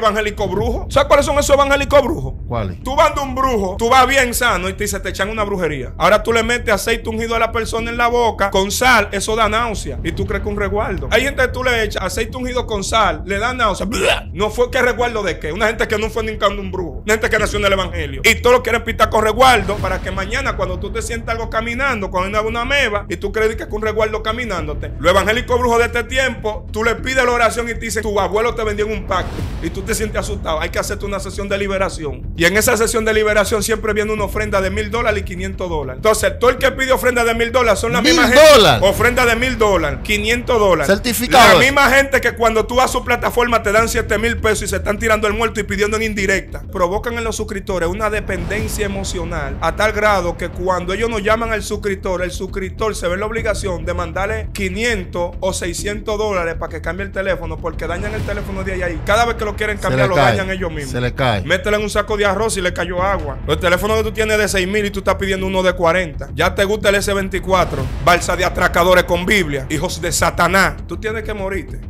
evangélico brujo. ¿Sabes cuáles son esos evangélicos brujos? ¿Cuáles? Tú vas de un brujo, tú vas bien sano y te, dice te echan una brujería. Ahora tú le metes aceite ungido a la persona en la boca con sal, eso da náusea. Y tú crees que un resguardo. Hay gente que tú le echas aceite ungido con sal, le da náusea. No fue que resguardo de qué. Una gente que no fue nunca un brujo. Una gente que nació en el evangelio. Y todos lo quieren pintar con resguardo para que mañana cuando tú te sientas algo caminando, cuando hay una meba y tú crees que es un resguardo caminándote. Lo evangélico brujo de este tiempo, tú le pides la oración y te dice, tu abuelo te vendió en un pacto. Y tú te se siente asustado, hay que hacerte una sesión de liberación. Y en esa sesión de liberación siempre viene una ofrenda de mil dólares y 500 dólares. Entonces, todo el que pide ofrenda de mil dólares son las mismas gente. Ofrenda de mil dólares, 500 dólares. Certificado. La misma gente que cuando tú vas a su plataforma te dan 7 mil pesos y se están tirando el muerto y pidiendo en indirecta. Provocan en los suscriptores una dependencia emocional a tal grado que cuando ellos nos llaman al suscriptor, el suscriptor se ve la obligación de mandarle 500 o 600 dólares para que cambie el teléfono porque dañan el teléfono de ahí. Cada vez que lo quieren cambiar lo dañan ellos mismos. Se le cae. Métele en un saco de arroz y le cayó agua. El teléfono que tú tienes de 6 mil y tú estás pidiendo uno de 40. Ya te gusta el S24. Balsa de atracadores con Biblia. Hijos de Satanás. Tú tienes que morirte.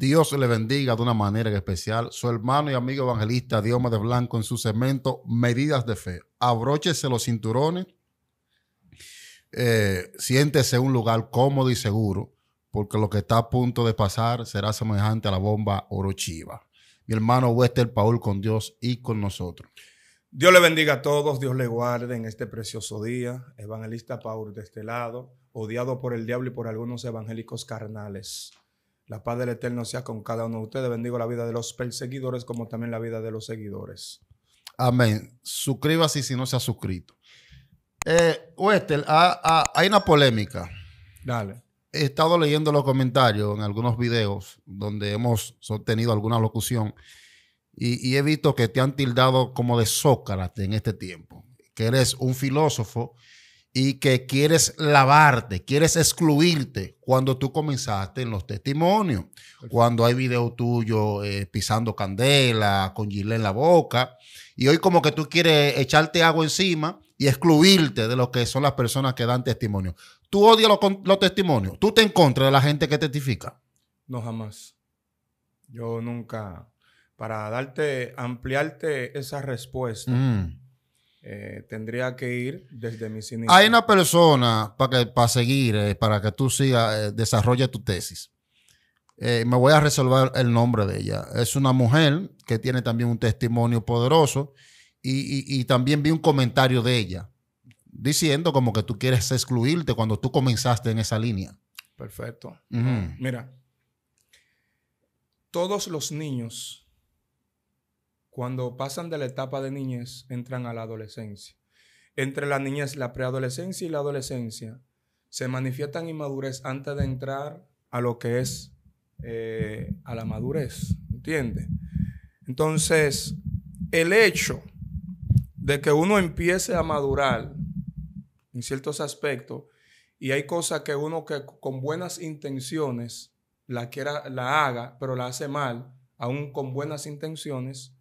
Dios le bendiga de una manera especial. Su hermano y amigo evangelista Dioma de Blanco en su cemento Medidas de Fe. Abróchese los cinturones, eh, siéntese en un lugar cómodo y seguro, porque lo que está a punto de pasar será semejante a la bomba Orochiva. Mi hermano Wester Paul con Dios y con nosotros. Dios le bendiga a todos, Dios le guarde en este precioso día. Evangelista Paul de este lado, odiado por el diablo y por algunos evangélicos carnales. La paz del Eterno sea con cada uno de ustedes. Bendigo la vida de los perseguidores como también la vida de los seguidores. Amén. Suscríbase si no se ha suscrito. Eh, hay una polémica. Dale. He estado leyendo los comentarios en algunos videos donde hemos sostenido alguna locución y, y he visto que te han tildado como de Sócrates en este tiempo, que eres un filósofo y que quieres lavarte, quieres excluirte cuando tú comenzaste en los testimonios, cuando hay video tuyo eh, pisando candela, con gilet en la boca, y hoy como que tú quieres echarte agua encima y excluirte de lo que son las personas que dan testimonio. ¿Tú odias los, testimonios? ¿Tú te en contra de la gente que testifica? No, jamás. Yo nunca, para darte, ampliarte esa respuesta. Mm. Eh, tendría que ir desde mi inicios. Hay una persona para para seguir, eh, para que tú sigas, eh, desarrolle tu tesis. me voy a resolver el nombre de ella. Es una mujer que tiene también un testimonio poderoso y, también vi un comentario de ella diciendo como que tú quieres excluirte cuando tú comenzaste en esa línea. Perfecto. Mira, todos los niños cuando pasan de la etapa de niñez, entran a la adolescencia. Entre la niñez, la preadolescencia y la adolescencia, se manifiestan inmadurez antes de entrar a lo que es eh, a la madurez, entiende. Entonces, el hecho de que uno empiece a madurar en ciertos aspectos y hay cosas que uno que con buenas intenciones la quiera, la haga, pero la hace mal, aún con buenas intenciones,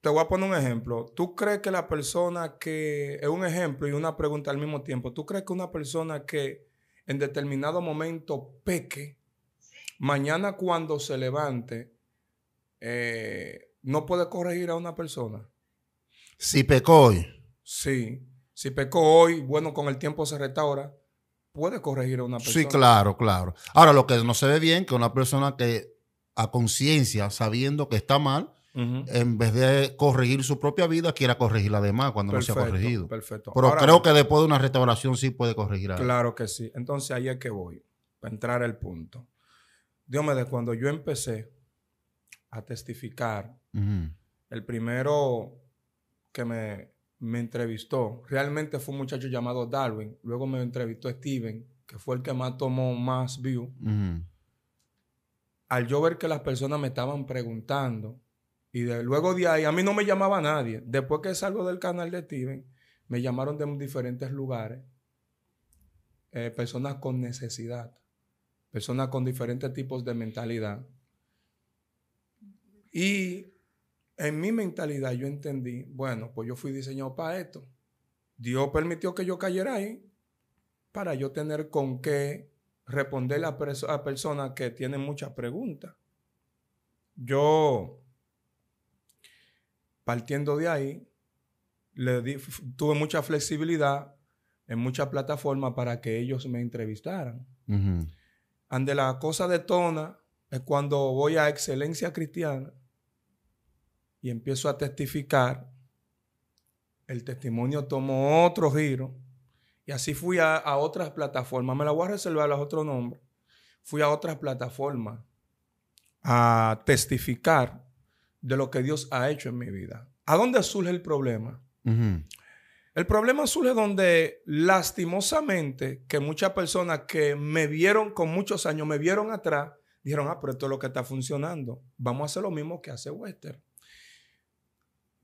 te voy a poner un ejemplo. ¿Tú crees que la persona que es un ejemplo y una pregunta al mismo tiempo? ¿Tú crees que una persona que en determinado momento peque, mañana cuando se levante, eh, no puede corregir a una persona? Si pecó hoy. Sí. Si pecó hoy, bueno, con el tiempo se restaura. Puede corregir a una persona. Sí, claro, claro. Ahora, lo que no se ve bien, que una persona que a conciencia, sabiendo que está mal, en vez de corregir su propia vida, quiera corregir la demás cuando no se ha corregido. Perfecto. Pero creo que después de una restauración sí puede corregir algo. Claro que sí. Entonces ahí es que voy, para entrar al punto. Dios me de cuando yo empecé a testificar, el primero que me, entrevistó, realmente fue un muchacho llamado Darwin, luego me entrevistó Steven, que fue el que más tomó más view. al yo ver que las personas me estaban preguntando y luego de ahí, a mí no me llamaba nadie. Después que salgo del canal de Steven, me llamaron de diferentes lugares, eh, personas con necesidad, personas con diferentes tipos de mentalidad. Y en mi mentalidad yo entendí, bueno, pues yo fui diseñado para esto. Dios permitió que yo cayera ahí para yo tener con qué responder a personas que tienen muchas preguntas. Yo Partiendo de ahí, tuve mucha flexibilidad en muchas plataformas para que ellos me entrevistaran. Ande la cosa de Tona es cuando voy a Excelencia Cristiana y empiezo a testificar. El testimonio tomó otro giro y así fui a, otras plataformas. Me la voy a reservar los otros nombres. Fui a otras plataformas a testificar de lo que Dios ha hecho en mi vida. ¿A dónde surge el problema? El problema surge donde lastimosamente que muchas personas que me vieron con muchos años, me vieron atrás, dijeron, ah, pero esto es lo que está funcionando. Vamos a hacer lo mismo que hace Wester.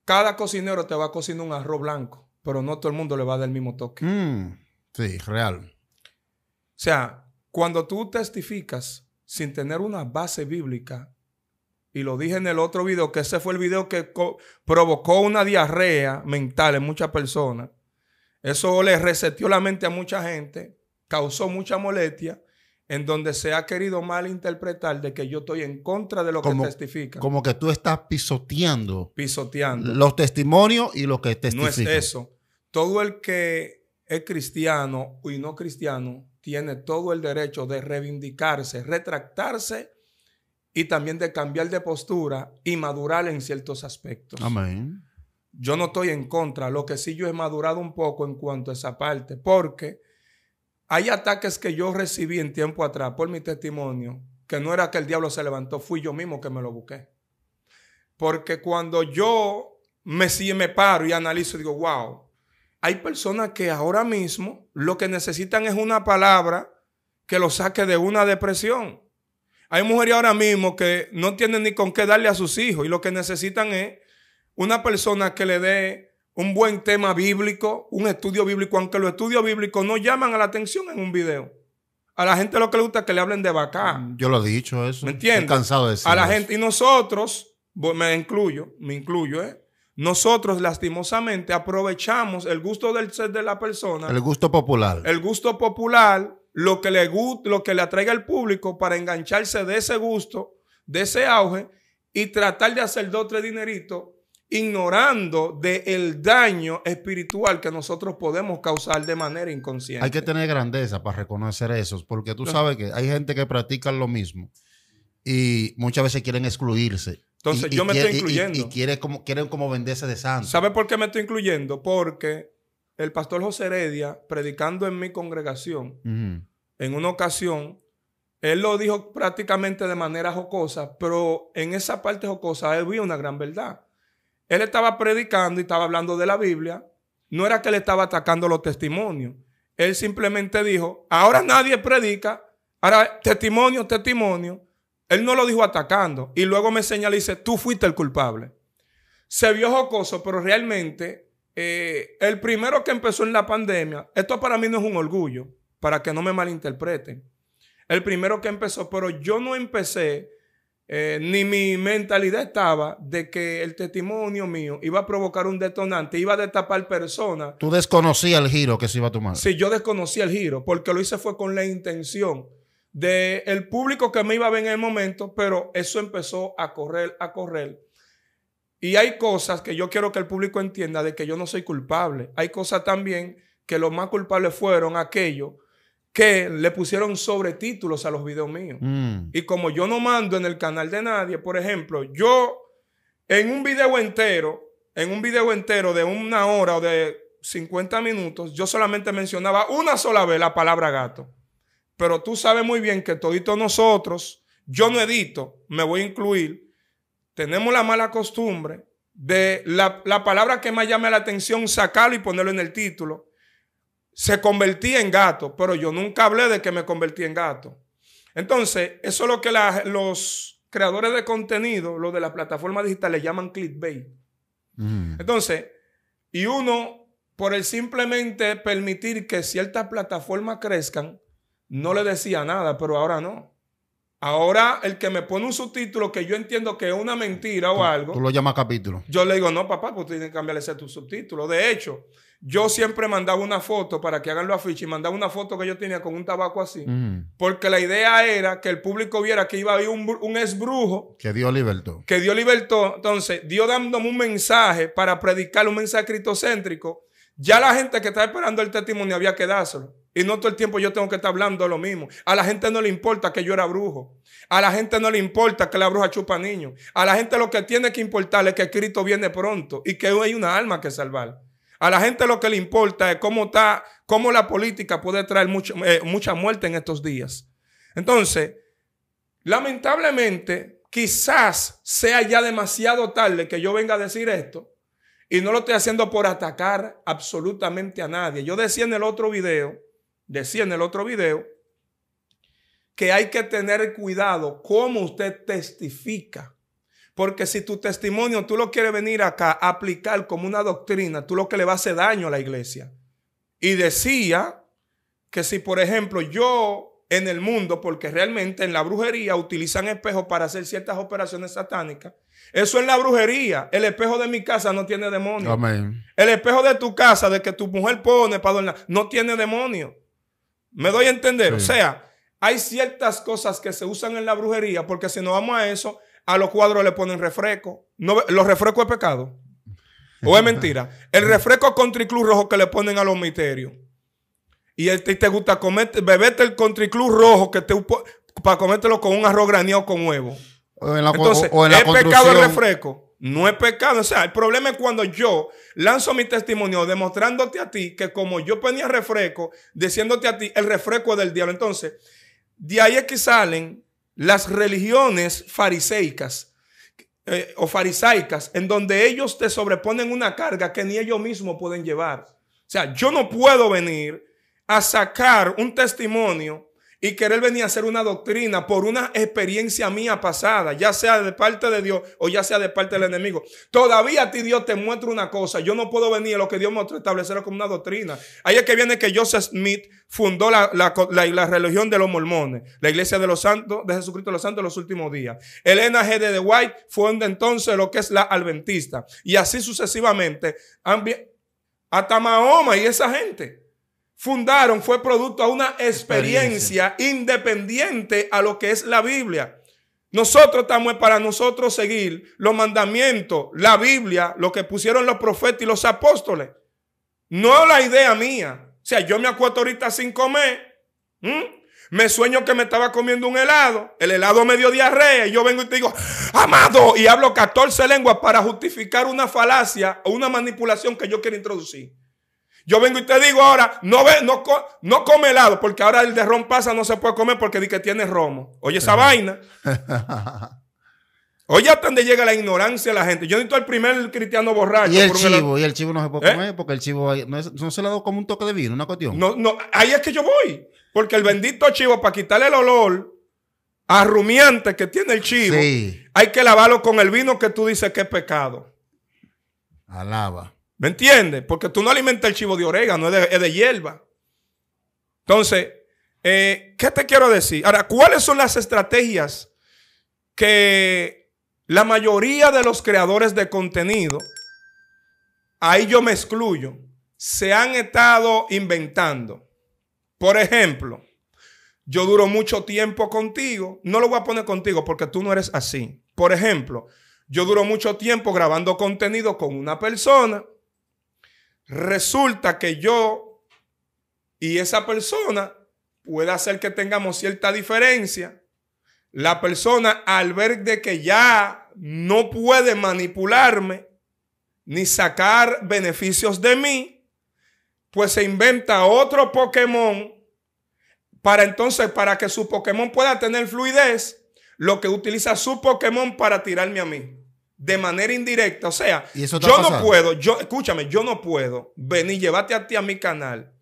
Cada cocinero te va a un arroz blanco, pero no todo el mundo le va a dar el mismo toque. Mm, sí, real. O sea, cuando tú testificas sin tener una base bíblica, y lo dije en el otro video, que ese fue el video que provocó una diarrea mental en muchas personas. Eso le resetió la mente a mucha gente, causó mucha molestia, en donde se ha querido malinterpretar de que yo estoy en contra de lo que testifica. Como que tú estás pisoteando. Pisoteando. Los testimonios y lo que testifica. No es eso. Todo el que es cristiano y no cristiano tiene todo el derecho de reivindicarse, retractarse y también de cambiar de postura y madurar en ciertos aspectos. Amén. Yo no estoy en contra, lo que sí yo he madurado un poco en cuanto a esa parte, porque hay ataques que yo recibí en tiempo atrás por mi testimonio, que no era que el diablo se levantó, fui yo mismo que me lo busqué. Porque cuando yo me, me paro y analizo, digo, wow, hay personas que ahora mismo lo que necesitan es una palabra que lo saque de una depresión. Hay mujeres ahora mismo que no tienen ni con qué darle a sus hijos y lo que necesitan es una persona que le dé un buen tema bíblico, un estudio bíblico, aunque los estudios bíblicos no llaman a la atención en un video. A la gente lo que le gusta es que le hablen de vaca. Mm, yo lo he dicho eso. ¿Me entiendes? Estoy cansado de decirlo. A la gente, y nosotros, me incluyo, me incluyo, ¿eh? Nosotros lastimosamente aprovechamos el gusto del ser de la persona. El gusto popular. El gusto popular lo que le, lo que le atraiga al público para engancharse de ese gusto, de ese auge y tratar de hacer dos o tres dineritos ignorando del el daño espiritual que nosotros podemos causar de manera inconsciente. Hay que tener grandeza para reconocer eso, porque tú sabes que hay gente que practica lo mismo y muchas veces quieren excluirse. Entonces yo me estoy incluyendo. Y, como, quieren como venderse de santo. ¿Sabes por qué me estoy incluyendo? Porque el pastor José Heredia, predicando en mi congregación, en una ocasión, él lo dijo prácticamente de manera jocosa, pero en esa parte jocosa él vio una gran verdad. Él estaba predicando y estaba hablando de la Biblia. No era que le estaba atacando los testimonios. Él simplemente dijo, ahora nadie predica, ahora testimonio, testimonio. Él no lo dijo atacando. Y luego me señaló y dice, tú fuiste el culpable. Se vio jocoso, pero realmente eh, el primero que empezó en la pandemia, esto para mí no es un orgullo, para que no me malinterpreten. El primero que empezó, pero yo no empecé, eh, ni mi mentalidad estaba de que el testimonio mío iba a provocar un detonante, iba a destapar personas. Tú desconocías el giro que se iba a tomar. Sí, yo desconocía el giro, porque lo hice fue con la intención del público que me iba a ver en el momento, pero eso empezó a correr, a correr. Y hay cosas que yo quiero que el público entienda de que yo no soy culpable. Hay cosas también que los más culpables fueron aquellos que le pusieron sobretítulos a los videos míos. Mm. Y como yo no mando en el canal de nadie, por ejemplo, yo en un video entero, en un video entero de una hora o de 50 minutos, yo solamente mencionaba una sola vez la palabra gato. Pero tú sabes muy bien que todos nosotros, yo no edito, me voy a incluir, tenemos la mala costumbre de la, palabra que más llama la atención, sacarlo y ponerlo en el título. Se convertía en gato, pero yo nunca hablé de que me convertí en gato. Entonces, eso es lo que los creadores de contenido, los de las plataformas digitales, llaman clickbait. Mm. Entonces, y uno, por el simplemente permitir que ciertas plataformas crezcan, no le decía nada, pero ahora no. Ahora, el que me pone un subtítulo que yo entiendo que es una mentira o algo. Tú lo llamas capítulo. Yo le digo, no, papá, pues tienes que cambiarle ese tu subtítulo. De hecho, yo siempre mandaba una foto para que hagan los afiches y mandaba una foto que yo tenía con un tabaco así. Mm. Porque la idea era que el público viera que iba a haber un, esbrujo Que dio libertó. Que dio libertó. Entonces, Dios dándome un mensaje para predicar un mensaje cristocéntrico. Ya la gente que estaba esperando el testimonio había que dárselo. Y no todo el tiempo yo tengo que estar hablando de lo mismo. A la gente no le importa que yo era brujo. A la gente no le importa que la bruja chupa niños. A la gente lo que tiene que importar es que Cristo viene pronto y que hay una alma que salvar. A la gente lo que le importa es cómo está, cómo la política puede traer eh, mucha muerte en estos días. Entonces, lamentablemente, quizás sea ya demasiado tarde que yo venga a decir esto. Y no lo estoy haciendo por atacar absolutamente a nadie. Yo decía en el otro video decía en el otro video, que hay que tener cuidado cómo usted testifica. Porque si tu testimonio tú lo quieres venir acá a aplicar como una doctrina, tú lo que le va a hacer daño a la iglesia. Y decía que si, por ejemplo, yo en el mundo, porque realmente en la brujería utilizan espejos para hacer ciertas operaciones satánicas, eso es la brujería. El espejo de mi casa no tiene demonio. El espejo de tu casa, de que tu mujer pone para no tiene demonio. Me doy a entender. O sea, hay ciertas cosas que se usan en la brujería porque si no vamos a eso, a los cuadros le ponen refresco. No, ¿Los refrescos es pecado? ¿O es mentira? El refresco country club rojo que le ponen a los misterios. Y te, gusta comer, beberte el country club rojo que te, para comértelo con un arroz graneado con huevo. O Entonces, ¿es pecado el refresco? No es pecado. O sea, el problema es cuando yo lanzo mi testimonio demostrándote a ti que como yo ponía refresco, diciéndote a ti, el refresco del diablo. Entonces, de ahí es que salen las religiones fariseicas eh, o farisaicas, en donde ellos te sobreponen una carga que ni ellos mismos pueden llevar. O sea, yo no puedo venir a sacar un testimonio y querer venir a hacer una doctrina por una experiencia mía pasada, ya sea de parte de Dios o ya sea de parte del enemigo. Todavía a ti Dios te muestra una cosa. Yo no puedo venir a lo que Dios mostró establecerlo como una doctrina. Ahí es que viene que Joseph Smith fundó la, la, religión de los mormones, la iglesia de los santos, de Jesucristo los santos en los últimos días. Elena G. de White funda entonces lo que es la adventista. Y así sucesivamente, hasta Mahoma y esa gente fundaron fue producto a una experiencia, independiente a lo que es la Biblia. Nosotros estamos para nosotros seguir los mandamientos, la Biblia, lo que pusieron los profetas y los apóstoles. No la idea mía. O sea, yo me acuesto ahorita sin comer. Me sueño que me estaba comiendo un helado. El helado me dio diarrea. Y yo vengo y te digo, amado. Y hablo 14 lenguas para justificar una falacia o una manipulación que yo quiero introducir. Yo vengo y te digo ahora, no, no, no come helado, porque ahora el de ron pasa no se puede comer porque dice que tiene romo. Oye, esa vaina. Oye, hasta donde llega la ignorancia de la gente. Yo necesito el primer cristiano borracho. Y el chivo, y el chivo no se puede ¿Eh? comer porque el chivo no, se le ha como un toque de vino, una cuestión. No, no, ahí es que yo voy. Porque el bendito chivo, para quitarle el olor arrumiante que tiene el chivo, hay que lavarlo con el vino que tú dices que es pecado. Alaba. ¿Me entiendes? Porque tú no alimentas el chivo de orégano, es de, hierba. Entonces, eh, ¿qué te quiero decir? Ahora, ¿cuáles son las estrategias que la mayoría de los creadores de contenido, ahí yo me excluyo, se han estado inventando? Por ejemplo, yo duro mucho tiempo contigo, no lo voy a poner contigo porque tú no eres así. Por ejemplo, yo duro mucho tiempo grabando contenido con una persona resulta que yo y esa persona puede hacer que tengamos cierta diferencia. La persona al ver de que ya no puede manipularme ni sacar beneficios de mí, pues se inventa otro Pokémon para entonces, para que su Pokémon pueda tener fluidez, lo que utiliza su Pokémon para tirarme a mí de manera indirecta. O sea, yo no puedo, yo, escúchame, yo no puedo venir, llevarte a ti a mi canal,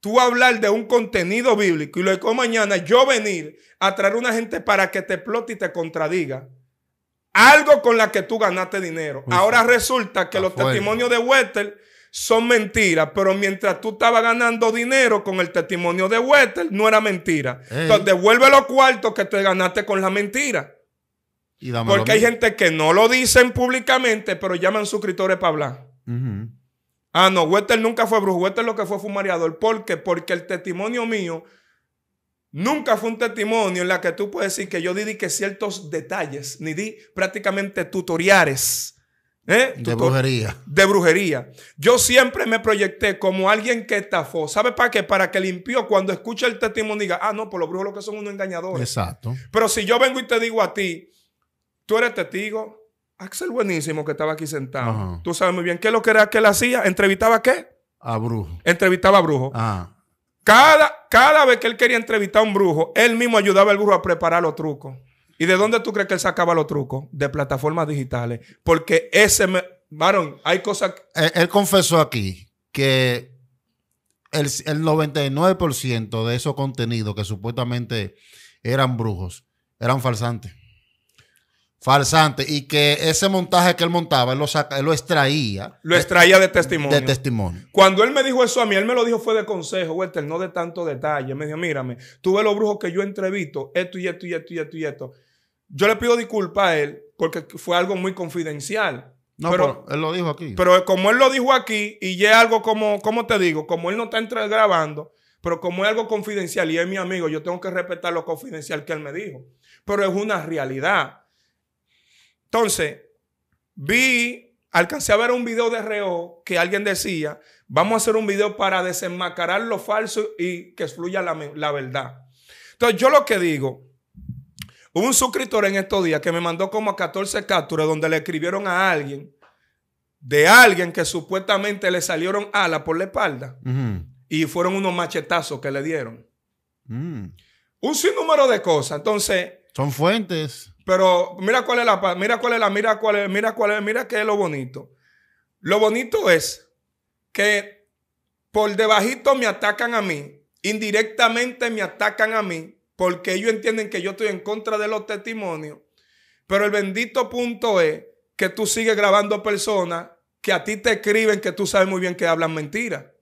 tú hablar de un contenido bíblico y luego mañana yo venir a traer una gente para que te explote y te contradiga. Algo con la que tú ganaste dinero. Ahora resulta que los testimonios de Wetter son mentiras, pero mientras tú estabas ganando dinero con el testimonio de Wetter, no era mentira. Entonces devuelve los cuartos que te ganaste con la mentira. Porque hay gente que no lo dicen públicamente, pero llaman suscriptores para hablar. Ah, no, Wester nunca fue brujo. Wester lo que fue fue un mareador. ¿Por qué? Porque el testimonio mío nunca fue un testimonio en la que tú puedes decir que yo di que ciertos detalles, ni di prácticamente tutoriales. ¿eh? De brujería. De brujería. Yo siempre me proyecté como alguien que estafó. ¿Sabe para qué? Para que limpió cuando escucha el testimonio diga, ah, no, por pues los brujos lo que son unos engañadores. Exacto. Pero si yo vengo y te digo a ti, Tú eres testigo. Axel buenísimo que estaba aquí sentado. Tú sabes muy bien qué es lo que era que él hacía. ¿Entrevistaba a qué? A brujo. Entrevistaba a brujo. Ah. Cada, cada vez que él quería entrevistar a un brujo, él mismo ayudaba al brujo a preparar los trucos. ¿Y de dónde tú crees que él sacaba los trucos? De plataformas digitales. Porque ese... Me... Varón, hay cosas... Él, confesó aquí que el, el 99% de esos contenidos que supuestamente eran brujos, eran falsantes. Falsante. Y que ese montaje que él montaba, él lo, saca, lo extraía. Lo extraía de testimonio. De testimonio. Cuando él me dijo eso a mí, él me lo dijo fue de consejo, Walter, no de tanto detalle. Me dijo, mírame, tú ves los brujos que yo entrevisto, esto y esto y esto y esto y esto. Yo le pido disculpas a él porque fue algo muy confidencial. No, pero, él lo dijo aquí. Pero como él lo dijo aquí y ya es algo como, como te digo? Como él no está entre, grabando, pero como es algo confidencial y es mi amigo, yo tengo que respetar lo confidencial que él me dijo. Pero es una realidad. Entonces, vi, alcancé a ver un video de Reo que alguien decía, vamos a hacer un video para desenmascarar lo falso y que fluya la, verdad. Entonces, yo lo que digo, hubo un suscriptor en estos días que me mandó como a 14 capturas donde le escribieron a alguien, de alguien que supuestamente le salieron alas por la espalda y fueron unos machetazos que le dieron. Mm. Un sinnúmero de cosas. Entonces. Son fuentes. Pero mira cuál es la, mira cuál es la, mira cuál es, mira cuál es, mira qué es lo bonito. Lo bonito es que por debajito me atacan a mí, indirectamente me atacan a mí, porque ellos entienden que yo estoy en contra de los testimonios. Pero el bendito punto es que tú sigues grabando personas que a ti te escriben que tú sabes muy bien que hablan mentira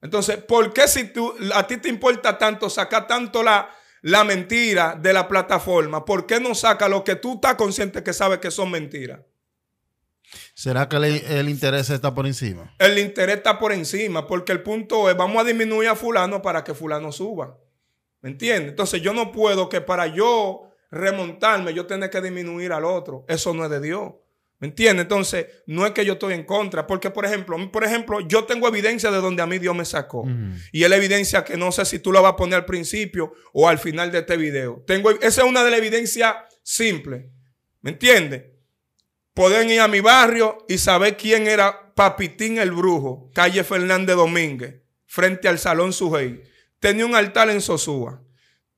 Entonces, ¿por qué si tú, a ti te importa tanto sacar tanto la, la mentira de la plataforma? ¿Por qué no saca lo que tú estás consciente que sabes que son mentiras? ¿Será que el, interés está por encima? El interés está por encima, porque el punto es, vamos a disminuir a fulano para que fulano suba. ¿Me entiendes? Entonces yo no puedo que para yo remontarme yo tenga que disminuir al otro. Eso no es de Dios. ¿Me entiendes? Entonces, no es que yo estoy en contra, porque por ejemplo, por ejemplo, yo tengo evidencia de donde a mí Dios me sacó. Y es la evidencia que no sé si tú la vas a poner al principio o al final de este video. Tengo, esa es una de las evidencias simples. ¿Me entiendes? Pueden ir a mi barrio y saber quién era Papitín el Brujo, calle Fernández Domínguez, frente al Salón Sujei. Tenía un altar en Sosúa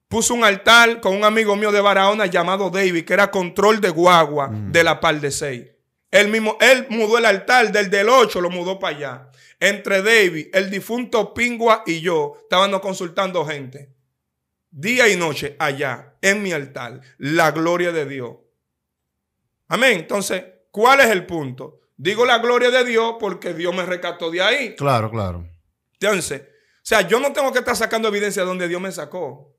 puso un altar con un amigo mío de Barahona llamado David, que era control de guagua de la par de seis. Él mismo, él mudó el altar del del 8, lo mudó para allá. Entre David, el difunto Pingua y yo, estábamos consultando gente. Día y noche allá, en mi altar, la gloria de Dios. Amén. Entonces, ¿cuál es el punto? Digo la gloria de Dios porque Dios me rescató de ahí. Claro, claro. Entonces, o sea, yo no tengo que estar sacando evidencia de donde Dios me sacó,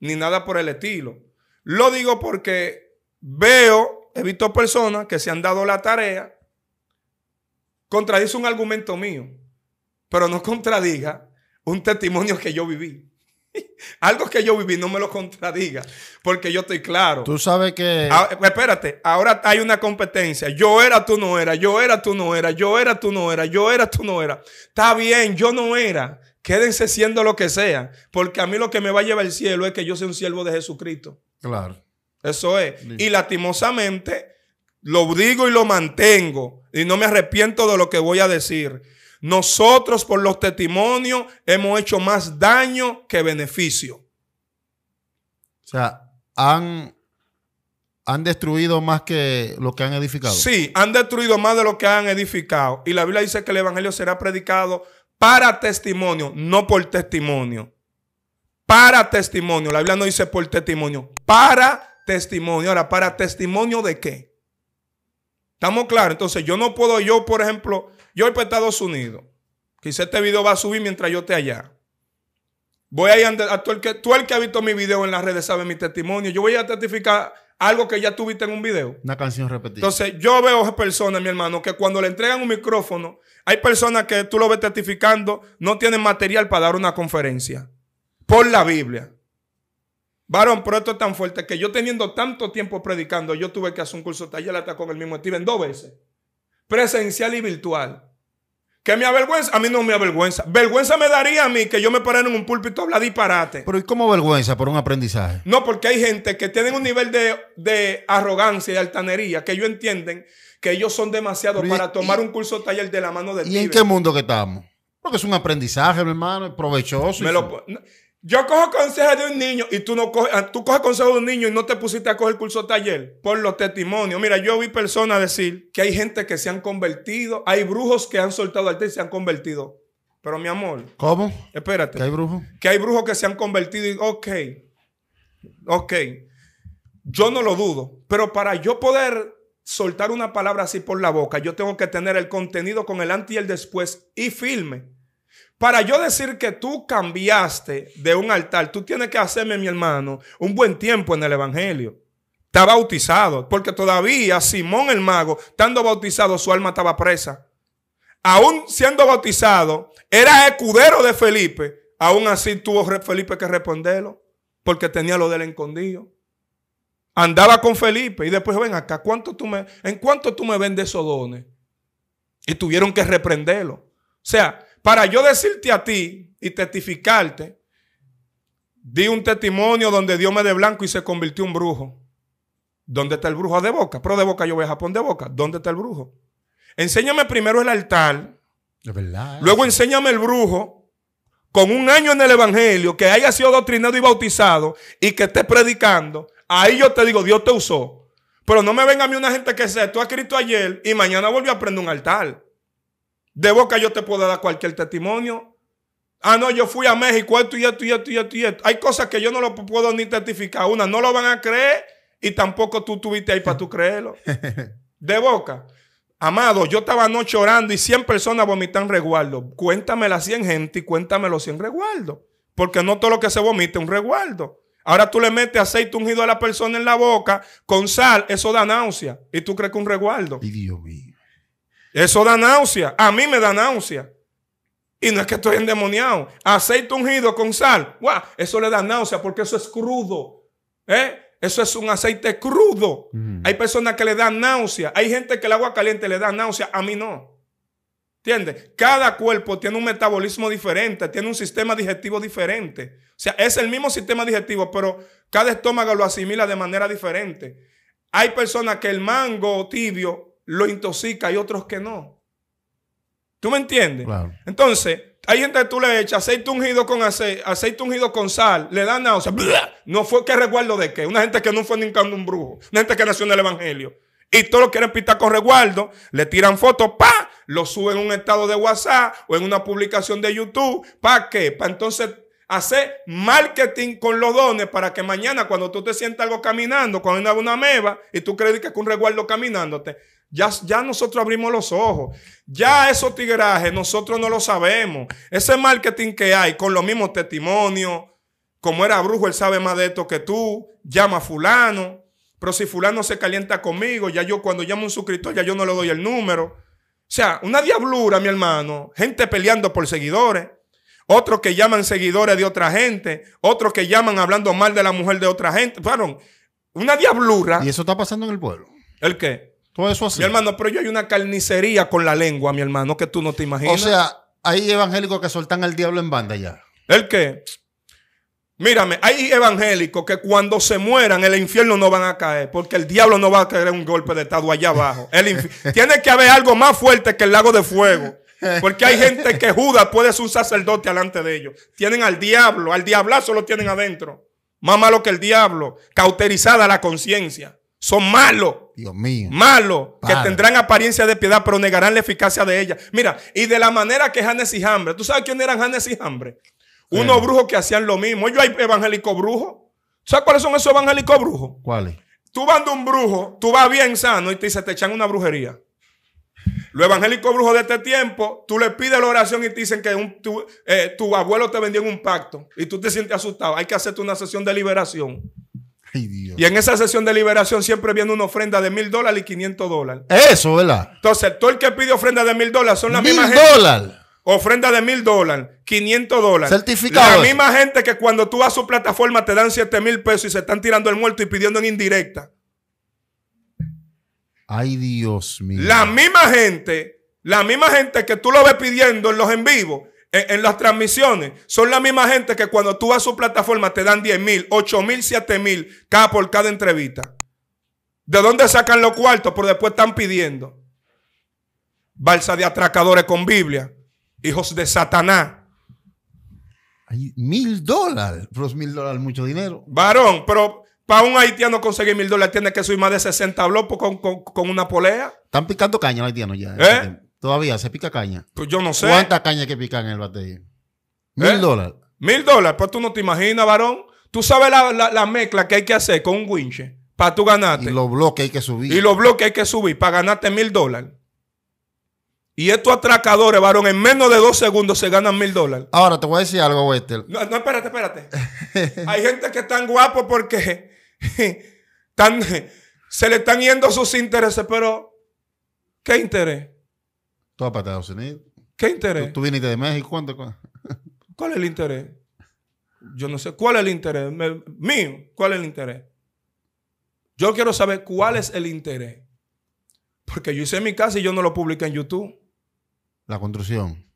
ni nada por el estilo. Lo digo porque veo he visto personas que se han dado la tarea, contradice un argumento mío, pero no contradiga un testimonio que yo viví. Algo que yo viví, no me lo contradiga, porque yo estoy claro. Tú sabes que. Ah, espérate, ahora hay una competencia. Yo era, tú no era, yo era, tú no era, yo era, tú no era, yo era, tú no era. Está bien, yo no era. Quédense siendo lo que sea, porque a mí lo que me va a llevar al cielo es que yo sea un siervo de Jesucristo. Claro. Eso es. Y lastimosamente, lo digo y lo mantengo. Y no me arrepiento de lo que voy a decir. Nosotros por los testimonios hemos hecho más daño que beneficio. O sea, han, han destruido más que lo que han edificado. Sí, han destruido más de lo que han edificado. Y la Biblia dice que el Evangelio será predicado para testimonio, no por testimonio. Para testimonio. La Biblia no dice por testimonio, para testimonio. Ahora, ¿para testimonio de qué? ¿Estamos claros? Entonces, yo no puedo, yo, por ejemplo, yo voy para Estados Unidos. Quizá este video va a subir mientras yo esté allá. Voy a ir a todo que, tú el que ha visto mi video en las redes sabe mi testimonio. Yo voy a testificar algo que ya tuviste en un video. Una canción repetida. Entonces, yo veo personas, mi hermano, que cuando le entregan un micrófono, hay personas que tú lo ves testificando, no tienen material para dar una conferencia. Por la Biblia. Varón, pero esto es tan fuerte que yo teniendo tanto tiempo predicando, yo tuve que hacer un curso taller hasta con el mismo Steven dos veces. Presencial y virtual. ¿Que me avergüenza? A mí no me avergüenza. Vergüenza me daría a mí que yo me parara en un púlpito a hablar disparate. Pero ¿y cómo vergüenza por un aprendizaje? No, porque hay gente que tienen un nivel de, arrogancia y altanería que ellos entienden que ellos son demasiado para tomar un curso taller de la mano del ¿Y en qué mundo que estamos? Porque es un aprendizaje, mi hermano, provechoso. Me lo, yo cojo consejos de un niño y tú no coges, ah, tú coges consejos de un niño y no te pusiste a coger curso taller por los testimonios. Mira, yo vi personas decir que hay gente que se han convertido, hay brujos que han soltado arte y se han convertido. Pero mi amor. ¿Cómo? Espérate. Que hay brujos. Que hay brujos que se han convertido y, ok, ok. Yo no lo dudo, pero para yo poder soltar una palabra así por la boca, yo tengo que tener el contenido con el antes y el después y firme. Para yo decir que tú cambiaste de un altar, tú tienes que hacerme, mi hermano, un buen tiempo en el Evangelio. Está bautizado, porque todavía Simón el mago, estando bautizado, su alma estaba presa. Aún siendo bautizado, era escudero de Felipe. Aún así tuvo Felipe que responderlo, porque tenía lo del encondido, Andaba con Felipe y después ven acá, tú me, ¿en cuánto tú me vendes esos dones? Y tuvieron que reprenderlo. O sea, para yo decirte a ti y testificarte, di un testimonio donde Dios me de blanco y se convirtió en un brujo. ¿Dónde está el brujo de boca? Pero de boca yo voy a Japón de boca. ¿Dónde está el brujo? Enséñame primero el altar. De verdad. Luego enséñame el brujo con un año en el evangelio, que haya sido doctrinado y bautizado y que esté predicando. Ahí yo te digo, Dios te usó. Pero no me venga a mí una gente que se tú has escrito ayer y mañana volvió a aprender un altar. De boca yo te puedo dar cualquier testimonio. Ah, no, yo fui a México, esto y esto y esto y esto y Hay cosas que yo no lo puedo ni testificar. Una, no lo van a creer y tampoco tú estuviste ahí para tú creerlo. De boca. Amado, yo estaba anoche orando y 100 personas vomitan resguardo. Cuéntame las 100 gente y cuéntamelo los 100 Porque no todo lo que se vomita es un resguardo. Ahora tú le metes aceite ungido a la persona en la boca con sal, eso da náusea. Y tú crees que un resguardo. Y Dios mío. Eso da náusea. A mí me da náusea. Y no es que estoy endemoniado. Aceite ungido con sal. Eso le da náusea porque eso es crudo. ¿Eh? Eso es un aceite crudo. Hay personas que le dan náusea. Hay gente que el agua caliente le da náusea. A mí no. ¿Entiendes? Cada cuerpo tiene un metabolismo diferente, tiene un sistema digestivo diferente. O sea, es el mismo sistema digestivo, pero cada estómago lo asimila de manera diferente. Hay personas que el mango tibio lo intoxica y otros que no. ¿Tú me entiendes? Entonces, hay gente que tú le echas aceite ungido con aceite, aceite ungido con sal, le dan náusea. No fue que resguardo de qué. Una gente que no fue ni un brujo. Una gente que nació en el evangelio. Y todos lo quieren pitar con resguardo, le tiran fotos, pa, lo suben en un estado de WhatsApp o en una publicación de YouTube. ¿Para qué? Para entonces hacer marketing con los dones para que mañana cuando tú te sientas algo caminando, cuando hay una meva y tú crees que es un resguardo caminándote, ya, nosotros abrimos los ojos. Ya esos tigrajes nosotros no lo sabemos. Ese marketing que hay con los mismos testimonios, como era brujo, él sabe más de esto que tú, llama a fulano. Pero si fulano se calienta conmigo, ya yo cuando llamo a un suscriptor, ya yo no le doy el número. O sea, una diablura, mi hermano. Gente peleando por seguidores. Otros que llaman seguidores de otra gente. Otros que llaman hablando mal de la mujer de otra gente. Fueron una diablura. Y eso está pasando en el pueblo. ¿El qué? Todo eso así. Mi hermano, pero yo hay una carnicería con la lengua, mi hermano, que tú no te imaginas. O sea, hay evangélicos que soltan al diablo en banda ya. ¿El qué? Mírame, hay evangélicos que cuando se mueran el infierno no van a caer, porque el diablo no va a caer un golpe de estado allá abajo. El Tiene que haber algo más fuerte que el lago de fuego. Porque hay gente que Judas puede ser un sacerdote delante de ellos. Tienen al diablo, al diablazo lo tienen adentro. Más malo que el diablo. Cauterizada la conciencia son malos. Dios mío. Malos, que tendrán apariencia de piedad, pero negarán la eficacia de ella. Mira, y de la manera que Janes y Hambre. ¿Tú sabes quién eran Janes y Hambre? Unos brujos que hacían lo mismo. Yo hay evangélicos brujos. ¿Sabes cuáles son esos evangélicos brujos? ¿Cuáles? Tú vas de un brujo, tú vas bien sano y te dicen te echan una brujería. Los evangélicos brujos de este tiempo, tú le pides la oración y te dicen que tu, eh, tu abuelo te vendió en un pacto y tú te sientes asustado. Hay que hacerte una sesión de liberación. Y en esa sesión de liberación siempre viene una ofrenda de mil dólares y 500 dólares. Eso, ¿verdad? Entonces, todo el que pide ofrenda de mil dólares son las mismas gente. dólares. Ofrenda de mil dólares, 500 dólares. Certificado. La misma gente que cuando tú vas a su plataforma te dan 7 mil pesos y se están tirando el muerto y pidiendo en indirecta. Ay, Dios mío. La misma gente, la misma gente que tú lo ves pidiendo en los en vivo, en, las transmisiones son la misma gente que cuando tú vas a su plataforma te dan 10 mil, 8 mil, 7 mil cada por cada entrevista. ¿De dónde sacan los cuartos? Por después están pidiendo. Balsa de atracadores con Biblia. Hijos de Satanás. mil dólares. Los mil dólares, mucho dinero. Varón, pero para un haitiano conseguir mil dólares tiene que subir más de 60 blocos con, con, una polea. Están picando caña los haitianos ya. ¿Eh? Este Todavía se pica caña. Pues yo no sé. ¿Cuántas cañas que pica en el batería? ¿Eh? Mil dólares. Mil dólares. Pues tú no te imaginas, varón. Tú sabes la, mezcla que hay que hacer con un winche para tú ganarte. Y los bloques hay que subir. Y los bloques hay que subir para ganarte mil dólares. Y estos atracadores, varón, en menos de dos segundos se ganan mil dólares. Ahora te voy a decir algo, Wester. No, espérate, espérate. hay gente que tan guapo porque se le están yendo sus intereses, pero ¿qué interés? ¿Qué interés? Tú, viniste de México, ¿cuánto? cuál es el interés? Yo no sé. ¿Cuál es el interés? mío, ¿cuál es el interés? Yo quiero saber cuál es el interés. Porque yo hice mi casa y yo no lo publiqué en YouTube. La construcción.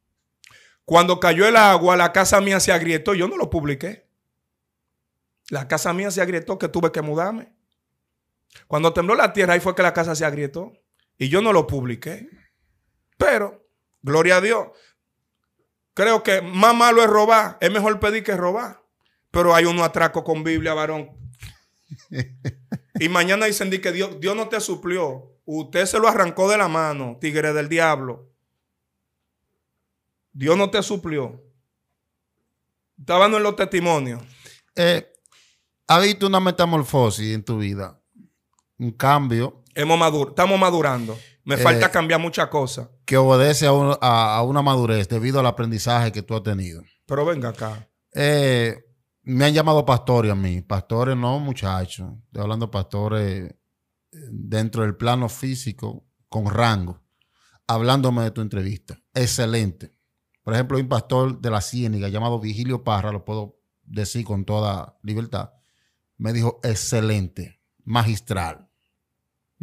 Cuando cayó el agua, la casa mía se agrietó. y Yo no lo publiqué. La casa mía se agrietó que tuve que mudarme. Cuando tembló la tierra, ahí fue que la casa se agrietó. Y yo no lo publiqué. Pero, gloria a Dios, creo que más malo es robar, es mejor pedir que robar. Pero hay uno atraco con Biblia, varón. y mañana dicen que Dios, Dios no te suplió. Usted se lo arrancó de la mano, tigre del diablo. Dios no te suplió. Estaban en los testimonios. Eh, ha habido una metamorfosis en tu vida, un cambio. Hemos estamos madurando. Me falta eh, cambiar muchas cosas. Que obedece a, una madurez debido al aprendizaje que tú has tenido. Pero venga acá. Eh, me han llamado pastores a mí. Pastores no, muchachos. Estoy hablando de pastores eh, dentro del plano físico con rango. Hablándome de tu entrevista. Excelente. Por ejemplo, un pastor de la Ciénaga llamado Vigilio Parra, lo puedo decir con toda libertad. Me dijo, excelente, magistral.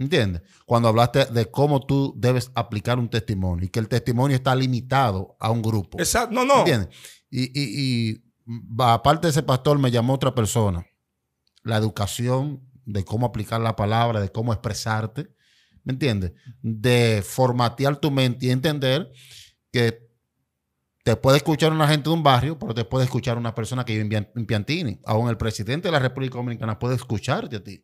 ¿Entiendes? Cuando hablaste de cómo tú debes aplicar un testimonio y que el testimonio está limitado a un grupo. Exacto, no, no. ¿Entiendes? Y, y, y aparte de ese pastor, me llamó otra persona. La educación de cómo aplicar la palabra, de cómo expresarte, ¿me entiendes? De formatear tu mente y entender que te puede escuchar una gente de un barrio, pero te puede escuchar una persona que vive en Piantini. Aún el presidente de la República Dominicana puede escucharte a ti.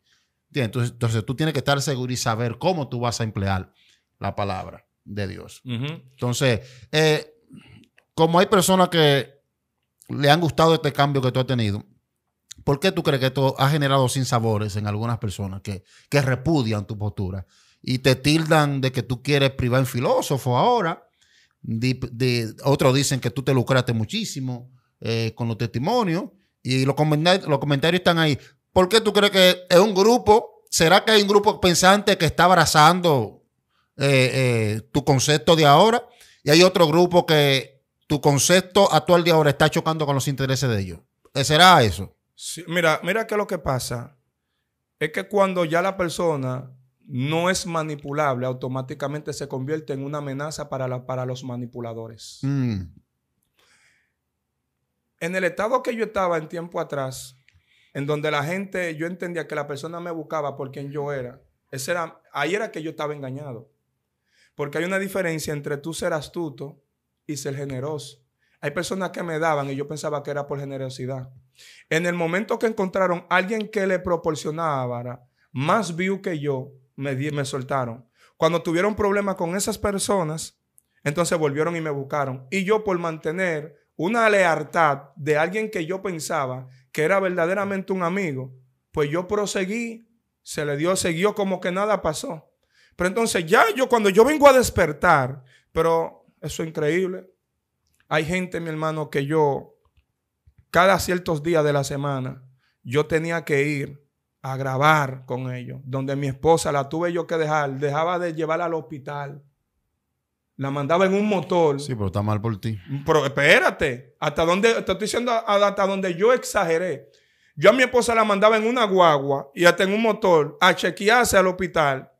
Entonces, tú tienes que estar seguro y saber cómo tú vas a emplear la palabra de Dios. Entonces, eh, como hay personas que le han gustado este cambio que tú has tenido, ¿por qué tú crees que esto ha generado sinsabores en algunas personas que, repudian tu postura y te tildan de que tú quieres privar un filósofo ahora? otros dicen que tú te lucraste muchísimo eh, con los testimonios y los comentarios están ahí. ¿Por qué tú crees que es un grupo? ¿Será que hay un grupo pensante que está abrazando eh, eh, tu concepto de ahora? Y hay otro grupo que tu concepto actual de ahora está chocando con los intereses de ellos. Eh, ¿Será eso? mira, mira que lo que pasa es que cuando ya la persona no es manipulable, automáticamente se convierte en una amenaza para, para los manipuladores. Mm. En el estado que yo estaba en tiempo atrás, en donde la gente, yo entendía que la persona me buscaba por quien yo era. Ese era ahí era que yo estaba engañado. Porque hay una diferencia entre tú ser astuto y ser generoso. Hay personas que me daban y yo pensaba que era por generosidad. En el momento que encontraron a alguien que le proporcionaba más view que yo, me, me soltaron. Cuando tuvieron problemas con esas personas, entonces volvieron y me buscaron. Y yo por mantener una lealtad de alguien que yo pensaba que era verdaderamente un amigo, pues yo proseguí, se le dio, siguió como que nada pasó. Pero entonces ya yo cuando yo vengo a despertar, pero eso es increíble. Hay gente, mi hermano, que yo cada ciertos días de la semana yo tenía que ir a grabar con ellos, donde mi esposa la tuve yo que dejar, dejaba de llevarla al hospital la mandaba en un motor. Sí, pero está mal por ti. Pero espérate, hasta donde, diciendo hasta donde yo exageré. Yo a mi esposa la mandaba en una guagua y hasta en un motor a chequearse al hospital,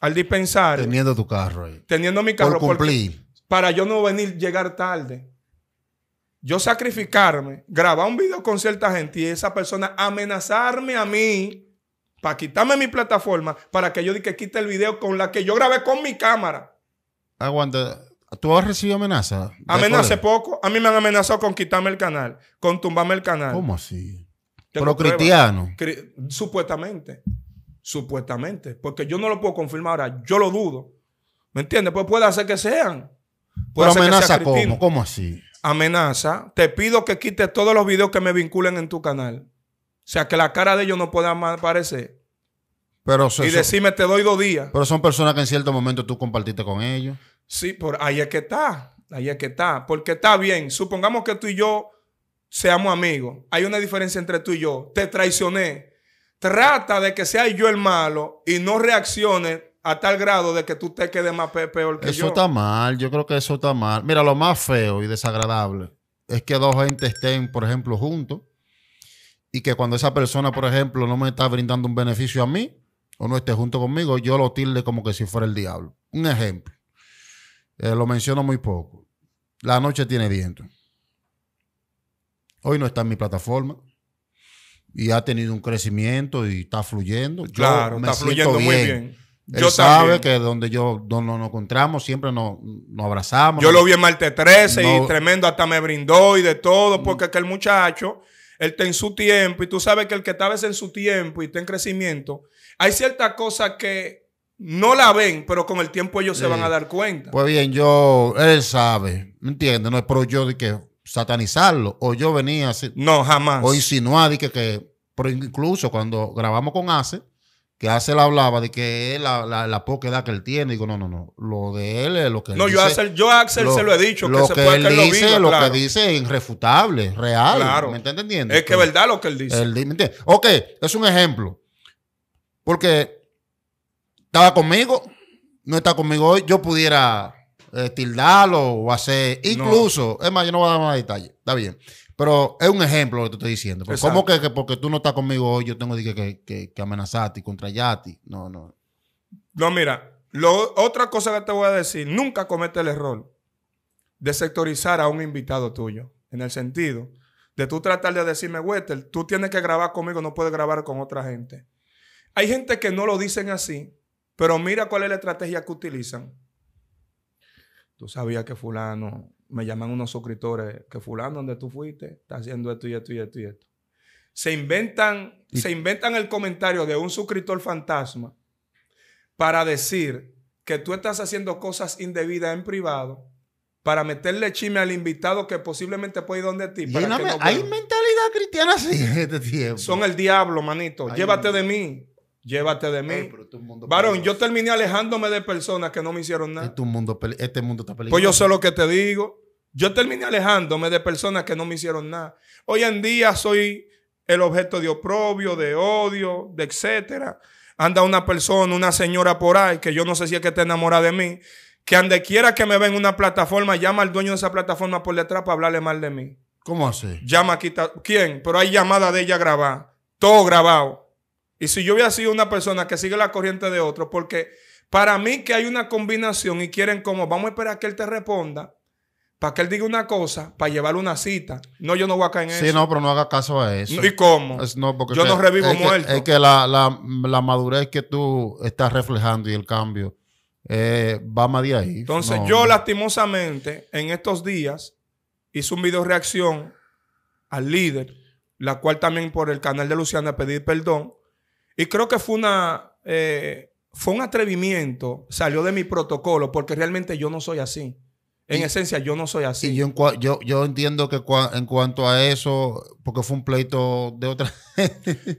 al dispensar. Teniendo tu carro ahí. Teniendo mi carro. Por cumplir. Para yo no venir, llegar tarde. Yo sacrificarme, grabar un video con cierta gente y esa persona amenazarme a mí para quitarme mi plataforma, para que yo diga que quite el video con la que yo grabé con mi cámara. Aguanta. ¿Tú has recibido amenazas? Amenace poco. A mí me han amenazado con quitarme el canal, con tumbarme el canal. ¿Cómo así? Pero cristiano. supuestamente. Supuestamente. Porque yo no lo puedo confirmar ahora. Yo lo dudo. ¿Me entiendes? Pues puede hacer que sean. Pero amenaza cómo? ¿Cómo así? Amenaza. Te pido que quites todos los videos que me vinculen en tu canal. O sea, que la cara de ellos no pueda aparecer y decime, te doy dos días. Pero son personas que en cierto momento tú compartiste con ellos. Sí, por ahí es que está. Ahí es que está. Porque está bien. Supongamos que tú y yo seamos amigos. Hay una diferencia entre tú y yo. Te traicioné. Trata de que sea yo el malo y no reacciones a tal grado de que tú te quedes más peor que yo. Eso está mal. Yo creo que eso está mal. Mira, lo más feo y desagradable es que dos gente estén, por ejemplo, juntos y que cuando esa persona, por ejemplo, no me está brindando un beneficio a mí, o no esté junto conmigo, yo lo tilde como que si fuera el diablo. Un ejemplo. Eh, lo menciono muy poco. La noche tiene viento. Hoy no está en mi plataforma. Y ha tenido un crecimiento y está fluyendo. Yo claro, está fluyendo muy bien. Él yo sabe que donde yo donde nos encontramos siempre nos, abrazamos. Yo lo vi en Marte 13 y tremendo, hasta me brindó y de todo, mm. porque aquel muchacho, él está en su tiempo y tú sabes que el que está en su tiempo y está en crecimiento, hay ciertas cosas que no la ven, pero con el tiempo ellos se van a dar cuenta. Pues bien, yo, él sabe, ¿me entiendes? No es pero yo de que satanizarlo, o yo venía así. No, jamás. O insinuar de que, que pero incluso cuando grabamos con Ace, que Ace le hablaba de que la, poca edad que él tiene. Digo, no, no, no. Lo de él es lo que no, dice. No, yo a Axel, yo se lo he dicho. que, se puede que lo dice, lo que dice es irrefutable, real. Claro. ¿Me está entendiendo? Es que es verdad lo que él dice. ok, es un ejemplo. Porque estaba conmigo, no está conmigo hoy, yo pudiera eh, tildarlo o hacer, incluso, es más, yo no voy a dar más detalles, está bien. Pero es un ejemplo lo que te estoy diciendo. ¿Cómo que, porque tú no estás conmigo hoy yo tengo que, que, amenazarte y No, no. No, mira, otra cosa que te voy a decir, nunca comete el error de sectorizar a un invitado tuyo. En el sentido de tú tratar de decirme, Wester, tú tienes que grabar conmigo, no puedes grabar con otra gente. Hay gente que no lo dicen así, pero mira cuál es la estrategia que utilizan. Tú sabías que fulano, me llaman unos suscriptores, que fulano donde tú fuiste está haciendo esto y esto y esto y esto. Se inventan, se inventan el comentario de un suscriptor fantasma para decir que tú estás haciendo cosas indebidas en privado para meterle chime al invitado que posiblemente puede ir donde ti. hay mentalidad cristiana así este Son el diablo, manito. Llévate de mí. Llévate de mí. Varón, yo terminé alejándome de personas que no me hicieron nada. Este mundo, está peligroso. Pues yo sé lo que te digo. Yo terminé alejándome de personas que no me hicieron nada. Hoy en día soy el objeto de oprobio, de odio, de etcétera. Anda una persona, una señora por ahí, que yo no sé si es que está enamorada de mí, que ande quiera que me ven una plataforma, llama al dueño de esa plataforma por detrás para hablarle mal de mí. ¿Cómo hace? Llama, quita. ¿Quién? Pero hay llamada de ella grabada. Todo grabado. Y si yo hubiera sido una persona que sigue la corriente de otro, porque para mí que hay una combinación y quieren como, vamos a esperar a que él te responda, para que él diga una cosa, para llevarle una cita. No, yo no voy a caer en eso. Sí, no, pero no haga caso a eso. ¿Y cómo? porque yo no revivo muerto. es que la, madurez que tú estás reflejando y el cambio eh, va más de ahí. Entonces, yo lastimosamente en estos días hice un video reacción al líder, la cual también por el canal de Luciana Pedir perdón y creo que fue una... Eh, fue un atrevimiento, salió de mi protocolo, porque realmente yo no soy así. En esencia, yo no soy así. Y yo, yo, entiendo que en cuanto a eso, porque fue un pleito de otra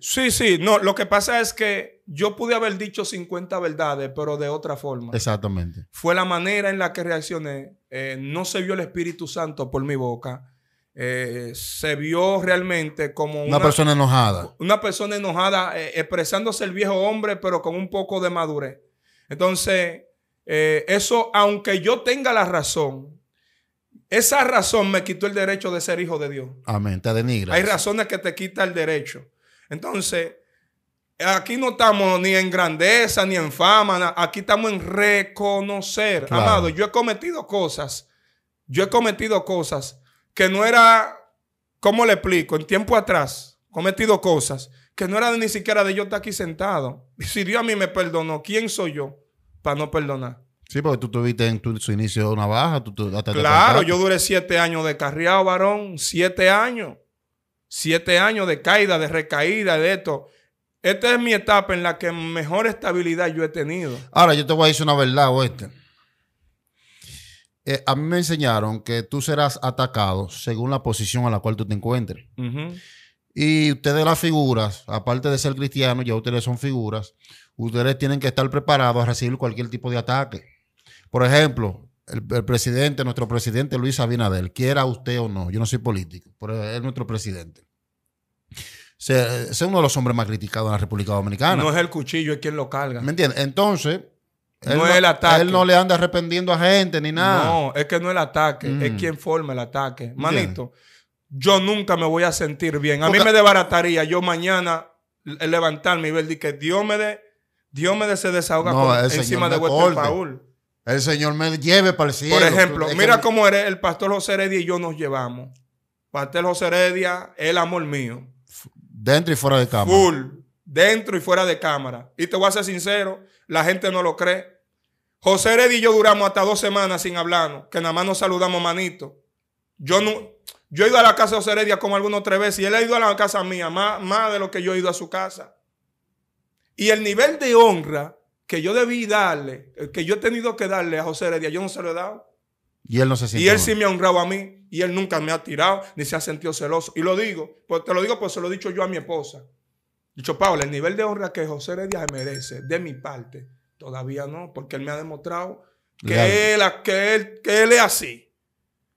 sí, sí, no, lo que pasa es que yo pude haber dicho 50 verdades, pero de otra forma. Exactamente. Fue la manera en la que reaccioné. Eh, no se vio el Espíritu Santo por mi boca. Eh, se vio realmente como una, persona enojada. Una persona enojada, eh, expresándose el viejo hombre, pero con un poco de madurez. Entonces, eh, eso, aunque yo tenga la razón, esa razón me quitó el derecho de ser hijo de Dios. Amén, te denigra. Hay razones que te quita el derecho. Entonces, aquí no estamos ni en grandeza, ni en fama, aquí estamos en reconocer. Amado, yo he cometido cosas, yo he cometido cosas que no era, ¿cómo le explico? En tiempo atrás, cometido cosas que no era ni siquiera de yo estar aquí sentado. si Dios a mí me perdonó, ¿quién soy yo para no perdonar? Sí, porque tú tuviste en tu, su inicio una baja. claro, yo duré siete años de carriado, varón. Siete años. Siete años de caída, de recaída, de esto. Esta es mi etapa en la que mejor estabilidad yo he tenido. Ahora, yo te voy a decir una verdad, oeste. Eh, a mí me enseñaron que tú serás atacado según la posición a la cual tú te encuentres. Y ustedes las figuras, aparte de ser cristianos, ya ustedes son figuras, ustedes tienen que estar preparados a recibir cualquier tipo de ataque. Por ejemplo, el, presidente, nuestro presidente Luis Abinader, quiera usted o no, yo no soy político, pero es nuestro presidente. Es uno de los hombres más criticados en la República Dominicana. No es el cuchillo, es quien lo carga. ¿Me entiendes? Entonces, no, es el ataque. Él no le anda arrependiendo a gente ni nada. No, es que no es el ataque, es mm. quien forma el ataque. Manito, yo nunca me voy a sentir bien. A mí me desbarataría yo mañana levantarme y ver que Dios me dé, Dios me dé ese desahoga encima de vuestro Paul. El Señor me lleve para el cielo. Por ejemplo, mira cómo eres, el pastor José Heredia y yo nos llevamos. Pastor José Heredia, el amor mío. Dentro y fuera de cámara. Full. Dentro y fuera de cámara. Y te voy a ser sincero, la gente no lo cree. José Heredia y yo duramos hasta dos semanas sin hablarnos, que nada más nos saludamos manito. Yo no, yo he ido a la casa de José Heredia como algunos tres veces y él ha ido a la casa mía más, más de lo que yo he ido a su casa. Y el nivel de honra que yo debí darle, eh, que yo he tenido que darle a José Heredia, yo no se lo he dado. Y él no se siente. Y él sí me ha honrado a mí. Y él nunca me ha tirado, ni se ha sentido celoso. Y lo digo, pues, te lo digo, porque se lo he dicho yo a mi esposa. Dicho Pablo, el nivel de honra que José Heredia merece, de mi parte, todavía no, porque él me ha demostrado que, él, es así.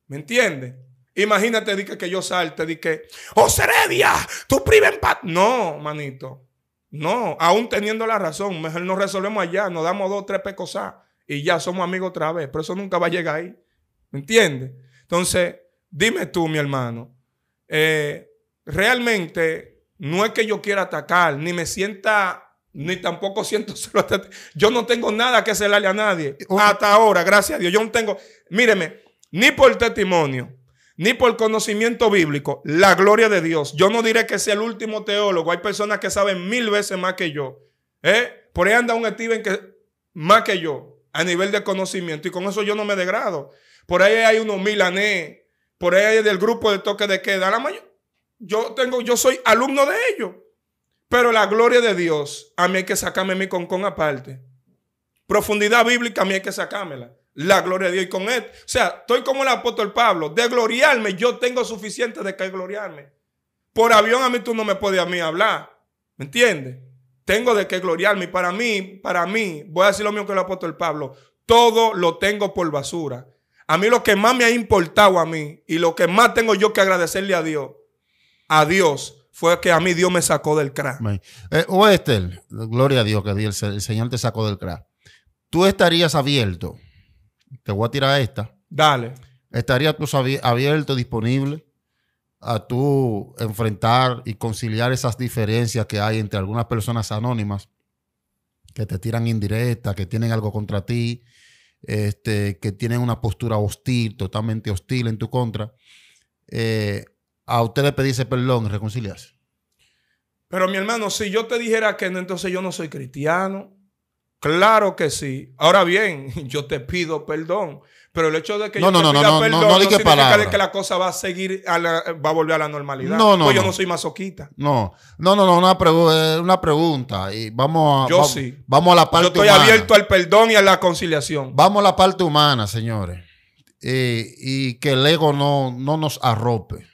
¿Me entiendes? Imagínate di que, yo salte, di que, José Heredia, tú priva en paz. No, manito. No, aún teniendo la razón, mejor nos resolvemos allá, nos damos dos, tres pecosas y ya somos amigos otra vez. Pero eso nunca va a llegar ahí. ¿Me entiendes? Entonces, dime tú, mi hermano, eh, realmente no es que yo quiera atacar, ni me sienta, ni tampoco siento Yo no tengo nada que celarle a nadie. Oh. Hasta ahora, gracias a Dios. Yo no tengo, míreme, ni por el testimonio, ni por conocimiento bíblico, la gloria de Dios. Yo no diré que sea el último teólogo. Hay personas que saben mil veces más que yo. ¿eh? Por ahí anda un Steven que más que yo a nivel de conocimiento. Y con eso yo no me degrado. Por ahí hay unos milanés. Por ahí hay del grupo de toque de queda. La mayor yo tengo, yo soy alumno de ellos. Pero la gloria de Dios, a mí hay que sacarme mi concón aparte. Profundidad bíblica, a mí hay que sacármela. La gloria de Dios y con él. O sea, estoy como el apóstol Pablo. De gloriarme, yo tengo suficiente de que gloriarme. Por avión a mí tú no me puedes a mí hablar. ¿Me entiendes? Tengo de qué gloriarme. Para mí, para mí, voy a decir lo mismo que el apóstol Pablo. Todo lo tengo por basura. A mí lo que más me ha importado a mí y lo que más tengo yo que agradecerle a Dios a Dios fue que a mí Dios me sacó del crack. Eh, o oh, Esther, gloria a Dios que el, el, Señor te sacó del crack. Tú estarías abierto. Te voy a tirar esta. Dale. ¿Estarías tú abierto, disponible a tú enfrentar y conciliar esas diferencias que hay entre algunas personas anónimas que te tiran indirecta, que tienen algo contra ti, este, que tienen una postura hostil, totalmente hostil en tu contra? Eh, a usted le pedirse perdón y reconciliarse. Pero mi hermano, si yo te dijera que no, entonces yo no soy cristiano. Claro que sí. Ahora bien, yo te pido perdón. Pero el hecho de que yo no, te pida perdón no, no, que la cosa va a seguir, a va a volver a la normalidad. No, no. Pues yo no soy masoquista. No, no, no, no una, eh, pregunta. Y vamos yo sí. Vamos a la parte Yo estoy abierto al perdón y a la conciliación. Vamos a la parte humana, señores. Eh, y que el ego no, no nos arrope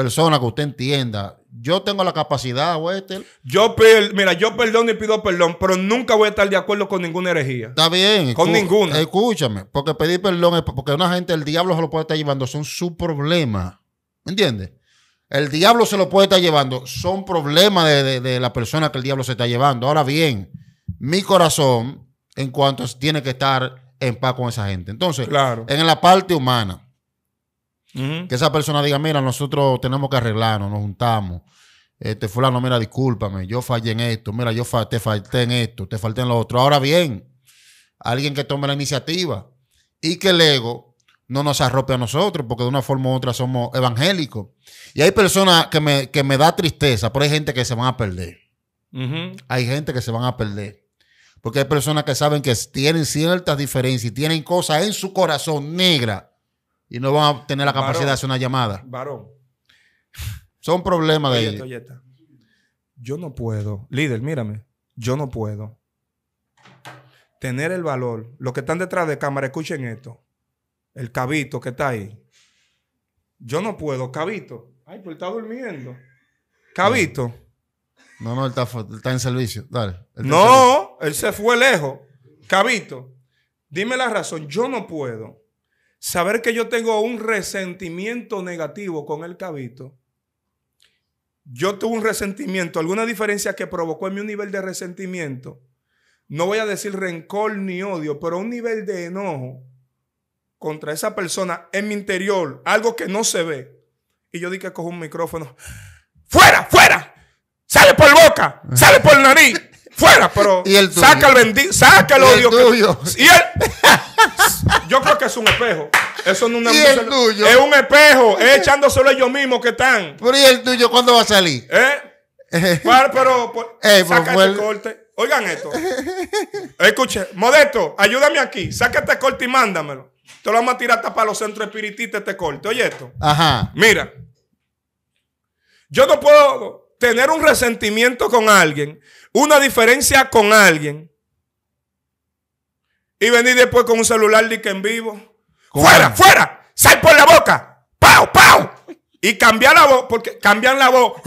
persona que usted entienda. Yo tengo la capacidad, Wester. Yo, mira, yo perdono y pido perdón, pero nunca voy a estar de acuerdo con ninguna herejía. Está bien. Con ninguna. Escúchame, porque pedir perdón es porque una gente, el diablo se lo puede estar llevando, son su problema. ¿Me entiendes? El diablo se lo puede estar llevando, son problemas de, la persona que el diablo se está llevando. Ahora bien, mi corazón, en cuanto tiene que estar en paz con esa gente. Entonces, claro. en la parte humana que esa persona diga, mira, nosotros tenemos que arreglarnos, nos juntamos. Este fulano, mira, discúlpame, yo fallé en esto, mira, yo te falté en esto, te falté en lo otro. Ahora bien, alguien que tome la iniciativa y que el ego no nos arrope a nosotros, porque de una forma u otra somos evangélicos. Y hay personas que me, que da tristeza, pero hay gente que se van a perder. Hay gente que se van a perder. Porque hay personas que saben que tienen ciertas diferencias y tienen cosas en su corazón negra y no van a tener la capacidad de hacer una llamada. Varón. Son problemas de ellos. Yo no puedo, líder, mírame, yo no puedo tener el valor. Los que están detrás de cámara, escuchen esto. El cabito que está ahí. Yo no puedo, cabito. Ay, pues está durmiendo. Cabito. No, no, él está, en servicio. Dale. no, él se fue lejos. Cabito, dime la razón. Yo no puedo saber que yo tengo un resentimiento negativo con el cabito, yo tuve un resentimiento, alguna diferencia que provocó en mi un nivel de resentimiento, no voy a decir rencor ni odio, pero un nivel de enojo contra esa persona en mi interior, algo que no se ve. Y yo dije que cojo un micrófono, fuera, fuera, sale por boca, sale por nariz, fuera, pero ¿Y el saca el saca odio. ¿Y el Yo creo que es un espejo. Eso no es tuyo? Es un espejo. Es echándoselo ellos mismos que están. Pero ¿y el tuyo cuándo va a salir? ¿Eh? pero, saca pues, pues, el... Pues, corte. Oigan esto. Escuche, Modesto, ayúdame aquí. Saca este corte y mándamelo. Te lo vamos a tirar hasta para los centros espiritistas este corte. Oye esto. Ajá. Mira. Yo no puedo tener un resentimiento con alguien, una diferencia con alguien, y venir después con un celular en vivo. ¡Fuera, fuera! ¡Sal por la boca! ¡Pau, pau! Y cambiar la voz, porque cambian la voz.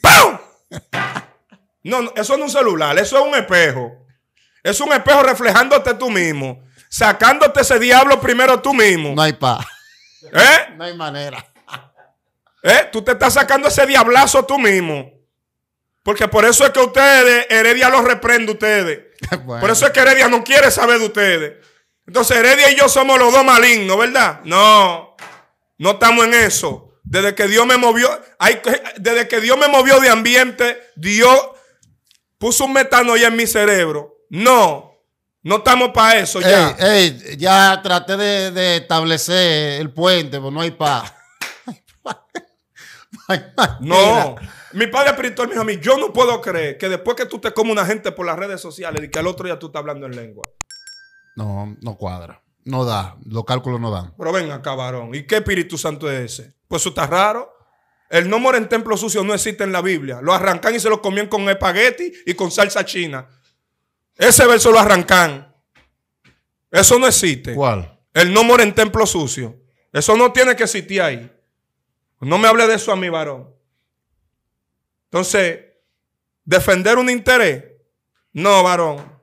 ¡Pau! No, no, eso no es un celular, eso es un espejo. Es un espejo reflejándote tú mismo. Sacándote ese diablo primero tú mismo. No hay paz. ¿Eh? No hay manera. ¿Eh? Tú te estás sacando ese diablazo tú mismo. Porque por eso es que ustedes, Heredia los reprende ustedes. Por eso es que Heredia no quiere saber de ustedes. Entonces Heredia y yo somos los dos malignos, ¿verdad? No, no estamos en eso. Desde que Dios me movió, desde que Dios me movió de ambiente, Dios puso un metano ya en mi cerebro. No, no estamos para eso ya. ya traté de, de, establecer el puente, pero pues no hay paz. no. Mi padre espiritual me dijo a mí, yo no puedo creer que después que tú te comes una gente por las redes sociales y que al otro día tú estás hablando en lengua. No, no cuadra. No da. Los cálculos no dan. Pero ven acá, varón. ¿Y qué Espíritu Santo es ese? Pues eso está raro. El no mora en templo sucio no existe en la Biblia. Lo arrancan y se lo comían con espagueti y con salsa china. Ese verso lo arrancan. Eso no existe. ¿Cuál? El no mora en templo sucio. Eso no tiene que existir ahí. No me hable de eso a mi varón. Entonces, defender un interés, no, varón.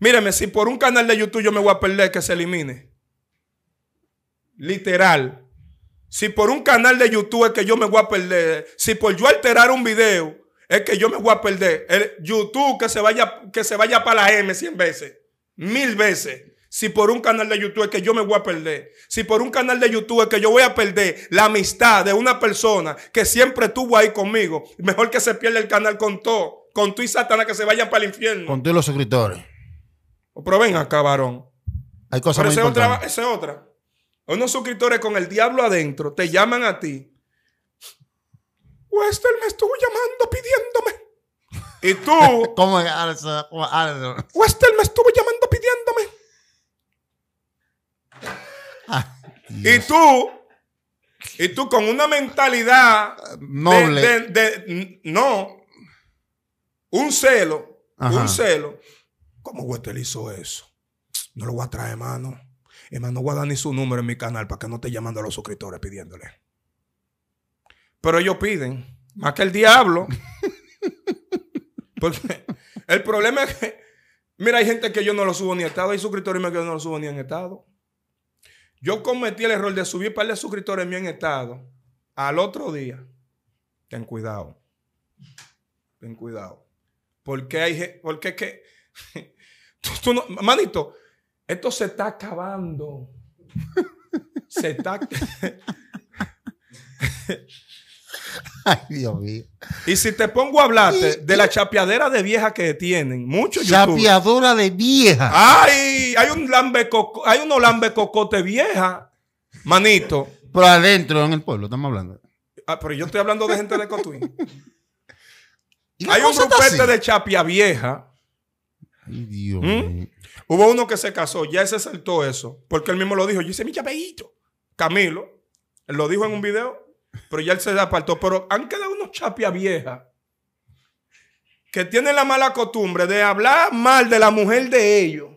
Míreme, si por un canal de YouTube yo me voy a perder, que se elimine. Literal. Si por un canal de YouTube es que yo me voy a perder, si por yo alterar un video es que yo me voy a perder, YouTube que se vaya, que se vaya para la M 100 veces, mil veces. Si por un canal de YouTube es que yo me voy a perder. Si por un canal de YouTube es que yo voy a perder la amistad de una persona que siempre estuvo ahí conmigo. Mejor que se pierda el canal con todo. Con tú y Satanás que se vayan para el infierno. Con tú y los suscriptores. Pero ven acá, varón. Hay cosas Pero otra, esa es otra. Unos suscriptores con el diablo adentro te llaman a ti. Wester me estuvo llamando pidiéndome. Y tú. ¿Cómo? es Wester me estuvo llamando pidiéndome. Ah, y tú, y tú con una mentalidad noble. De, no, un celo, un celo. ¿Cómo Wester hizo eso? No lo voy a traer, hermano. Hermano, no voy a dar ni su número en mi canal para que no esté llamando a los suscriptores pidiéndole. Pero ellos piden, más que el diablo. Porque el problema es que, mira, hay gente que yo no lo subo ni a estado, hay suscriptores que yo no lo subo ni en estado. Yo cometí el error de subir un par de suscriptores en estado. Al otro día, ten cuidado. Ten cuidado. Porque hay. Porque qué que. manito, esto se está acabando. se está. Ay, Dios mío. Y si te pongo a hablarte de la chapeadera de vieja que tienen, muchos Chapeadora de vieja. Ay, hay un lambecoco, hay unos lambecocote vieja, manito. Pero adentro, en el pueblo, estamos hablando. Ah, pero yo estoy hablando de gente de Cotuín. hay un grupete de chapia vieja. Ay, Dios ¿Mm? mío. Hubo uno que se casó, ya se saltó eso, porque él mismo lo dijo. Yo hice mi chapellito. Camilo, lo dijo en un video pero ya él se apartó. Pero han quedado unos chapias viejas que tienen la mala costumbre de hablar mal de la mujer de ellos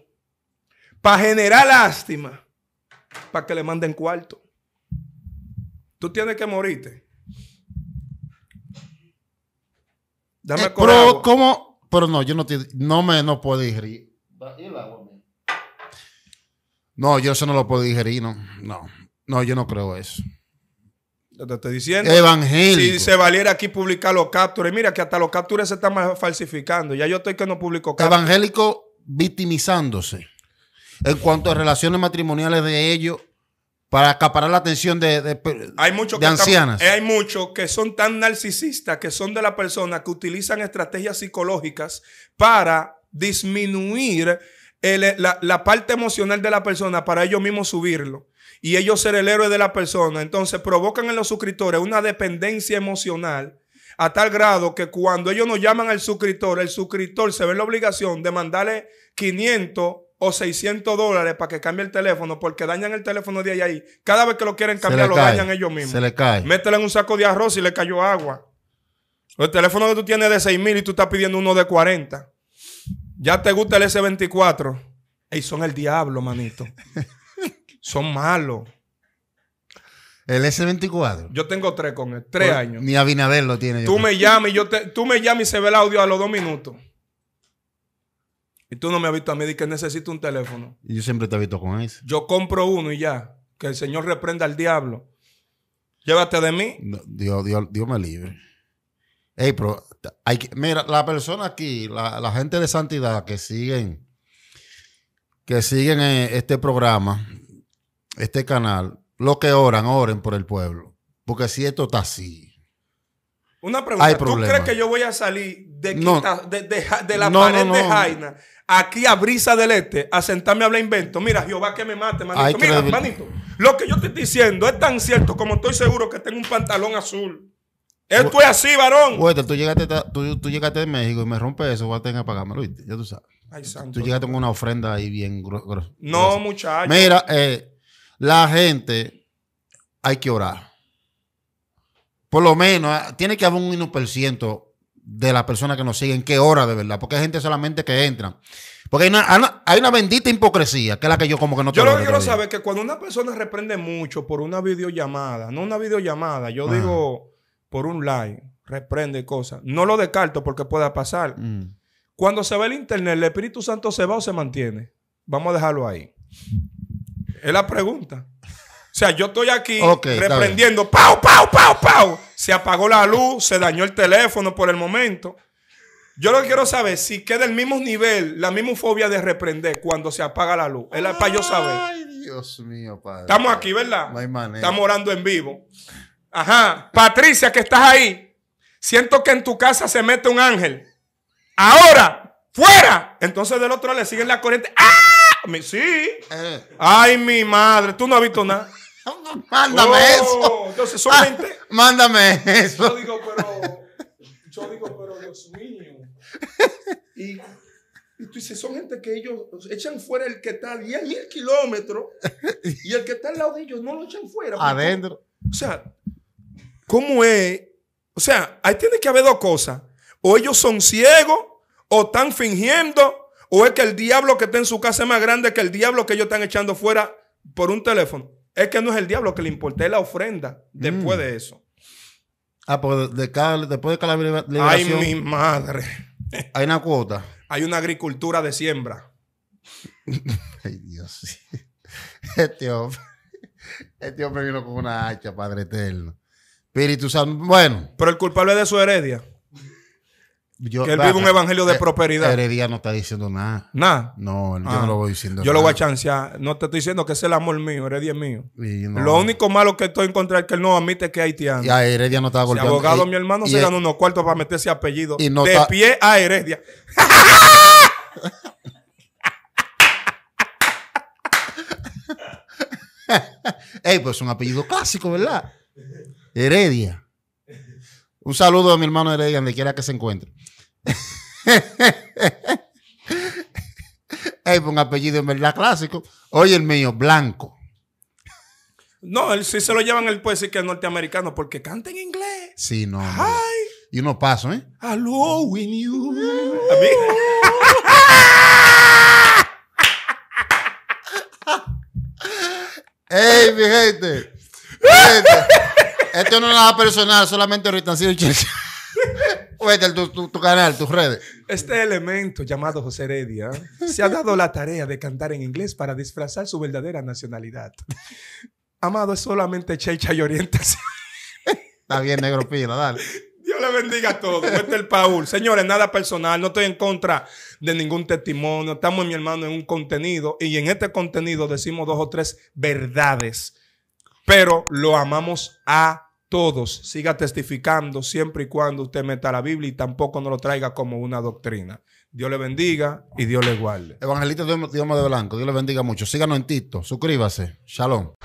para generar lástima, para que le manden cuarto. Tú tienes que morirte. Dame eh, pero, ¿cómo? Pero no, yo no, no me no puedo digerir. No, yo eso no lo puedo digerir, no. No, no yo no creo eso. Yo te estoy diciendo. Evangélico. Si se valiera aquí publicar los captures. Mira que hasta los captures se están falsificando. Ya yo estoy que no publico Evangélico victimizándose en cuanto a relaciones matrimoniales de ellos para acaparar la atención de, de, hay muchos ancianas. Eh, hay muchos que son tan narcisistas, que son de la persona, que utilizan estrategias psicológicas para disminuir la, la parte emocional de la persona para ellos mismos subirlo y ellos ser el héroe de la persona, entonces provocan en los suscriptores una dependencia emocional a tal grado que cuando ellos nos llaman al suscriptor, el suscriptor se ve la obligación de mandarle 500 o 600 dólares para que cambie el teléfono porque dañan el teléfono de ahí ahí. Cada vez que lo quieren cambiar lo dañan ellos mismos. Se le cae. Métele en un saco de arroz y le cayó agua. El teléfono que tú tienes de 6 mil y tú estás pidiendo uno de 40. Ya te gusta el S24. Y son el diablo, manito. son malos. El S24. Yo tengo tres con él, tres años. Ni Abinader lo tiene. Tú me llamas y yo tú me llamas y se ve el audio a los dos minutos. Y tú no me has visto a mí y que necesito un teléfono. Y yo siempre te he visto con eso. Yo compro uno y ya. Que el Señor reprenda al diablo. Llévate de mí. Dios, Dios, Dios me libre. Ey, pero hay mira, la persona aquí, la, la gente de santidad que siguen, que siguen eh, este programa, este canal, los que oran, oren por el pueblo. Porque si esto está así. Una pregunta, ¿tú crees que yo voy a salir de, la pared de Jaina aquí a Brisa del Este a sentarme a hablar invento? Mira, Jehová que me mate, manito. Mira, lo que yo te estoy diciendo es tan cierto como estoy seguro que tengo un pantalón azul. Esto es así, varón. Güey, tú llegaste, de México y me rompe eso, vas a tener que pagármelo, ¿viste? Ya tú sabes. Ay, Tú llegaste con una ofrenda ahí bien gruesa. No, muchachos. Mira, eh, la gente hay que orar. Por lo menos, ah, tiene que haber un 1% de las personas que nos siguen que hora de verdad, porque hay gente solamente que entra Porque hay una, bendita hipocresía, que es la que yo como que no tengo Yo lo que quiero saber es que cuando una persona reprende mucho por una videollamada, no una videollamada, yo digo por un live, reprende cosas. No lo descarto porque pueda pasar. Mm. Cuando se ve el internet, ¿el Espíritu Santo se va o se mantiene? Vamos a dejarlo ahí. Es la pregunta. O sea, yo estoy aquí reprendiendo, pau, pau, pau, pau. Se apagó la luz, se dañó el teléfono por el momento. Yo lo que quiero saber si queda el mismo nivel, la misma fobia de reprender cuando se apaga la luz. Es para yo saber. Ay, Dios mío, padre. Estamos aquí, ¿verdad? No hay manera. Estamos orando en vivo. Ajá. Patricia, que estás ahí. Siento que en tu casa se mete un ángel. Ahora, fuera. Entonces del otro le siguen la corriente. ¡Ah! sí. Eh. Ay, mi madre, tú no has visto nada. mándame oh, eso. Entonces son gente. Ah, mándame eso. Yo digo, pero. Yo digo, pero Dios mío. Y, y tú dices, son gente que ellos echan fuera el que está a 10 mil kilómetros y el que está al lado de ellos no lo echan fuera. Adentro. o sea, ¿cómo es? O sea, ahí tiene que haber dos cosas. O ellos son ciegos o están fingiendo ¿O es que el diablo que está en su casa es más grande que el diablo que ellos están echando fuera por un teléfono? Es que no es el diablo que le importé la ofrenda después mm. de eso. Ah, porque de después de cada liberación... Ay, mi madre. Hay una cuota. Hay una agricultura de siembra. Ay, Dios. Este hombre, este hombre vino con una hacha, Padre Eterno. Espíritu Santo, bueno. Pero el culpable de su heredia que él vive un evangelio de eh, prosperidad. Heredia no está diciendo nada. Nada. No, yo ah. no lo voy diciendo. Yo lo voy a chancear. No te estoy diciendo que es el amor mío, Heredia es mío. lo único malo que estoy en contra es que él no admite que es haitiano. Ya, Heredia no está golpeando. Si abogado, mi hermano, se ganó unos cuartos para meter ese apellido. de pie a Heredia. Ey, pues un apellido clásico, ¿verdad? Heredia. Un saludo a mi hermano Heredia, donde quiera que se encuentre es un apellido en verdad clásico. Oye, el mío, Blanco. No, si se lo llevan, él puede decir que es norteamericano porque canta en inglés. Sí, no. Y uno paso, ¿eh? Hello, you. ¡Ey, mi gente! Esto no es nada personal, solamente ahorita han sido Vete tu, tu, canal, tus redes. Este elemento llamado José Heredia se ha dado la tarea de cantar en inglés para disfrazar su verdadera nacionalidad. Amado es solamente checha y orientación. Está bien, negro pila, dale. Dios le bendiga a todos. Este el Paul. Señores, nada personal. No estoy en contra de ningún testimonio. Estamos, mi hermano, en un contenido. Y en este contenido decimos dos o tres verdades. Pero lo amamos a todos siga testificando siempre y cuando usted meta la Biblia y tampoco no lo traiga como una doctrina. Dios le bendiga y Dios le guarde. Evangelista Dios de Blanco, Dios le bendiga mucho. Síganos en Tito, suscríbase. Shalom.